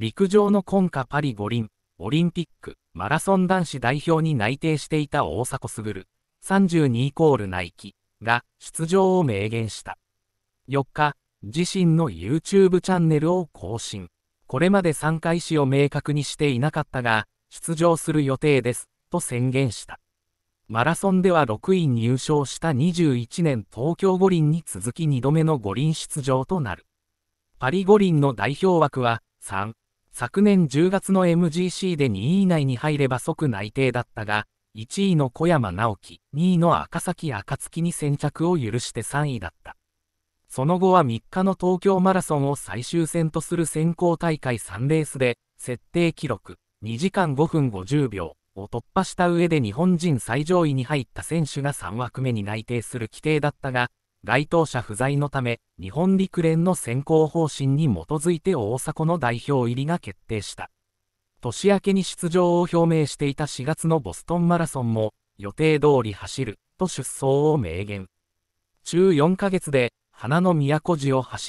陸上の今夏パリ五輪、オリンピック、マラソン男子代表に内定していた大迫傑、32イコールナイキが出場を明言した。4日、自身の YouTube チャンネルを更新。これまで参加意思を明確にしていなかったが、出場する予定です、と宣言した。マラソンでは6位入賞した21年東京五輪に続き2度目の五輪出場となる。パリ五輪の代表枠は3、昨年10月の MGC で2位以内に入れば即内定だったが、1位の小山直樹、2位の赤崎暁に先着を許して3位だった。その後は3日の東京マラソンを最終戦とする選考大会3レースで、設定記録2時間5分50秒を突破した上で日本人最上位に入った選手が3枠目に内定する規定だったが、該当者不在のため、日本陸連の選考方針に基づいて大迫の代表入りが決定した。年明けに出場を表明していた4月のボストンマラソンも、予定通り走る、と出走を明言。中4ヶ月で、花の都寺を走る。